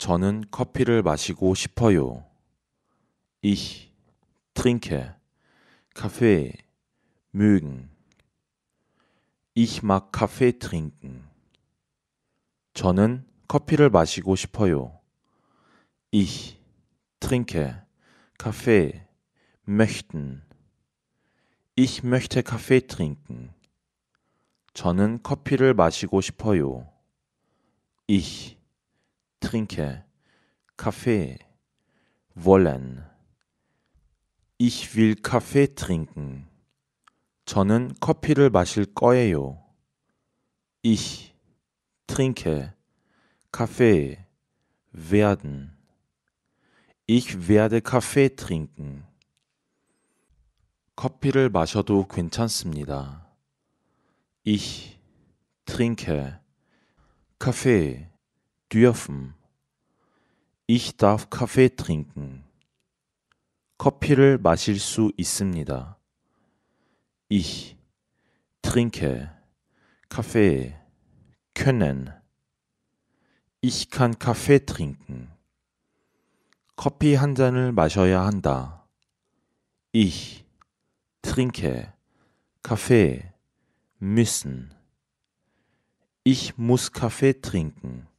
저는 커피를 마시고 싶어요. Ich trinke Kaffee mögen. Ich mag Kaffee trinken. 저는 커피를 마시고 싶어요. Ich trinke Kaffee möchten. Ich möchte Kaffee trinken. 저는 커피를 마시고 싶어요. Ich trinke, Kaffee, wollen. Ich will Kaffee trinken. 저는 커피를 마실 거예요. Ich trinke Kaffee werden. Ich werde Kaffee trinken. 커피를 마셔도 괜찮습니다. Ich trinke Kaffee dürfen. Ich darf Kaffee trinken. 커피를 마실 수 있습니다. Ich trinke Kaffee können. Ich kann Kaffee trinken. 커피 한 잔을 마셔야 한다. Ich trinke Kaffee müssen. Ich muss Kaffee trinken.